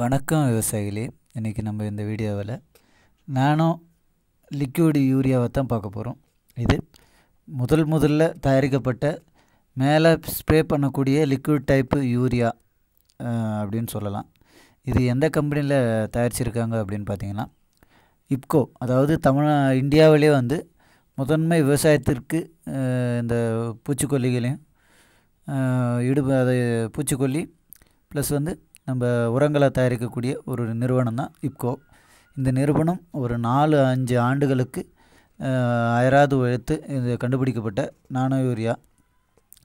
வணக்கம் விவசாயிகளே இன்றைக்கி நம்ம இந்த வீடியோவில் நானோ லிக்விடு யூரியாவை தான் பார்க்க போகிறோம் இது முதல் முதல்ல தயாரிக்கப்பட்ட மேலே ஸ்ப்ரே பண்ணக்கூடிய லிக்விட் டைப்பு யூரியா அப்படின்னு சொல்லலாம் இது எந்த கம்பெனியில் தயாரிச்சிருக்காங்க அப்படின்னு பார்த்தீங்கன்னா இப்கோ அதாவது தமிழ் இந்தியாவிலே வந்து முதன்மை விவசாயத்திற்கு இந்த பூச்சிக்கொல்லிகளையும் இடுப அதை பூச்சிக்கொல்லி ப்ளஸ் வந்து நம்ம உரங்களை தயாரிக்கக்கூடிய ஒரு நிறுவனம் தான் இப்கோ இந்த நிறுவனம் ஒரு நாலு அஞ்சு ஆண்டுகளுக்கு அயராது உழைத்து இது கண்டுபிடிக்கப்பட்ட நானோ யூரியா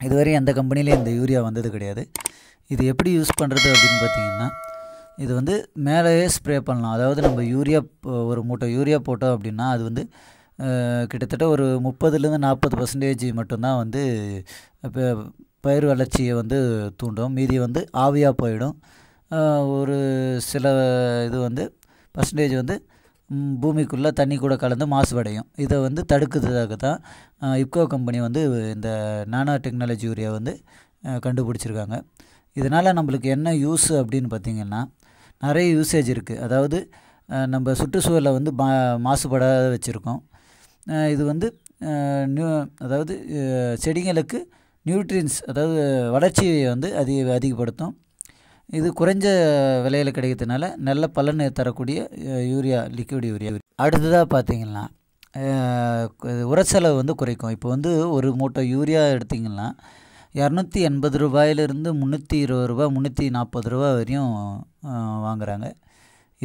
இதுவரை எந்த கம்பெனிலையும் இந்த யூரியா வந்தது கிடையாது இது எப்படி யூஸ் பண்ணுறது அப்படின்னு பார்த்தீங்கன்னா இது வந்து மேலேயே ஸ்ப்ரே பண்ணலாம் அதாவது நம்ம யூரியா ஒரு மூட்டை யூரியா போட்டோம் அப்படின்னா அது வந்து கிட்டத்தட்ட ஒரு முப்பதுலேருந்து நாற்பது பர்சன்டேஜ் மட்டும்தான் வந்து இப்போ பயிர் வளர்ச்சியை வந்து தூண்டும் மீதி வந்து ஆவியாக போயிடும் ஒரு சில இது வந்து பர்சன்டேஜ் வந்து பூமிக்குள்ளே தண்ணி கூட கலந்து மாசுபடையும் இதை வந்து தடுக்கிறதுக்காக தான் இப்கோ கம்பெனி வந்து இந்த நானோ டெக்னாலஜி யூரியா வந்து கண்டுபிடிச்சிருக்காங்க இதனால் நம்மளுக்கு என்ன யூஸ் அப்படின்னு பார்த்திங்கன்னா நிறைய யூசேஜ் இருக்குது அதாவது நம்ம சுற்றுச்சூழலை வந்து மா மாசுபடாத வச்சுருக்கோம் இது வந்து நியூ அதாவது செடிங்களுக்கு நியூட்ரின்ஸ் அதாவது வளர்ச்சியை வந்து அதிக அதிகப்படுத்தும் இது குறைஞ்ச விலையில் கிடைக்கிறதுனால நல்ல பலன் தரக்கூடிய யூரியா லிக்விட் யூரியா அடுத்ததாக பார்த்தீங்கன்னா உர செலவு வந்து குறைக்கும் இப்போ வந்து ஒரு மூட்டை யூரியா எடுத்திங்கன்னா இரநூத்தி எண்பது ரூபாயிலிருந்து முந்நூற்றி இருபது ரூபா முந்நூற்றி நாற்பது ரூபா வரையும் வாங்குகிறாங்க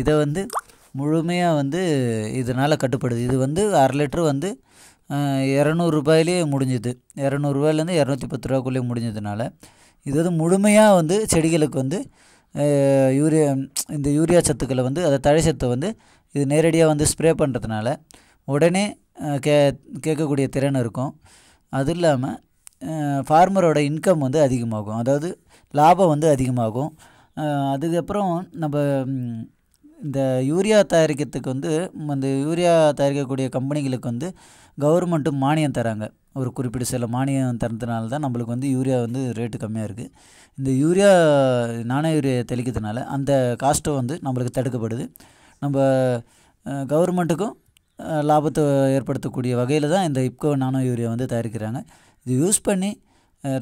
இதை வந்து முழுமையாக வந்து இதனால் கட்டுப்படுது இது வந்து அரை லிட்ரு வந்து இரநூறுபாயிலேயே முடிஞ்சுது இரநூறுபாயிலேருந்து இரநூத்தி பத்து ரூபாக்குள்ளேயே முடிஞ்சதுனால இது வந்து முழுமையாக வந்து செடிகளுக்கு வந்து யூரியா இந்த யூரியா சத்துக்களை வந்து அதை தழை சத்தை வந்து இது நேரடியாக வந்து ஸ்ப்ரே பண்ணுறதுனால உடனே கே கேட்கக்கூடிய திறன் இருக்கும் அது இல்லாமல் ஃபார்மரோட இன்கம் வந்து அதிகமாகும் அதாவது லாபம் வந்து அதிகமாகும் அதுக்கப்புறம் நம்ம இந்த யூரியா தயாரிக்கிறதுக்கு வந்து அந்த யூரியா தயாரிக்கக்கூடிய கம்பெனிகளுக்கு வந்து கவர்மெண்ட்டு மானியம் தராங்க ஒரு குறிப்பிட்ட சில மானியம் தரதுனால தான் நம்மளுக்கு வந்து யூரியா வந்து ரேட்டு கம்மியாக இருக்குது இந்த யூரியா நாணய யூரியா தெளிக்கிறதுனால அந்த காஸ்ட்டை வந்து நம்மளுக்கு தடுக்கப்படுது நம்ம கவர்மெண்ட்டுக்கும் லாபத்தை ஏற்படுத்தக்கூடிய வகையில் தான் இந்த இப்கோ நானோ யூரியா வந்து தயாரிக்கிறாங்க இது யூஸ் பண்ணி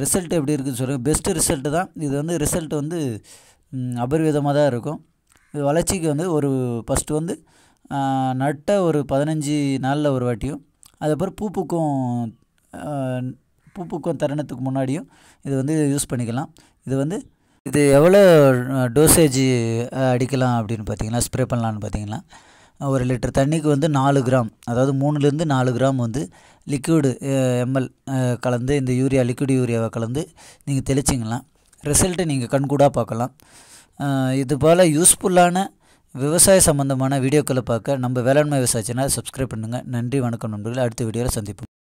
ரிசல்ட் எப்படி இருக்குதுன்னு சொல்லுங்கள் பெஸ்ட்டு ரிசல்ட்டு தான் இது வந்து ரிசல்ட் வந்து அபரிவிதமாக தான் இருக்கும் இது வளர்ச்சிக்கு வந்து ஒரு ஃபஸ்ட்டு வந்து நட்ட ஒரு பதினஞ்சு நாளில் ஒரு வாட்டியும் அதுக்கப்புறம் பூப்புக்கும் பூப்புக்கும் தருணத்துக்கு முன்னாடியும் இது வந்து யூஸ் பண்ணிக்கலாம் இது வந்து இது எவ்வளோ டோசேஜ் அடிக்கலாம் அப்படின்னு பார்த்தீங்கன்னா ஸ்ப்ரே பண்ணலான்னு பார்த்தீங்கன்னா ஒரு லிட்டர் தண்ணிக்கு வந்து நாலு கிராம் அதாவது மூணுலேருந்து நாலு கிராம் வந்து லிக்விடு எம்எல் கலந்து இந்த யூரியா லிக்விடு யூரியாவை கலந்து நீங்கள் தெளிச்சிங்களாம் ரிசல்ட்டை நீங்கள் கண்கூடாக பார்க்கலாம் இதுபோல் யூஸ்ஃபுல்லான விவசாய சம்மந்தமான வீடியோக்களை பார்க்க நம்ம வேளாண்மை விவசாய சேனலை சப்ஸ்கிரைப் பண்ணுங்கள் நன்றி வணக்கம் நண்பர்கள் அடுத்த வீடியோவில் சந்திப்போம்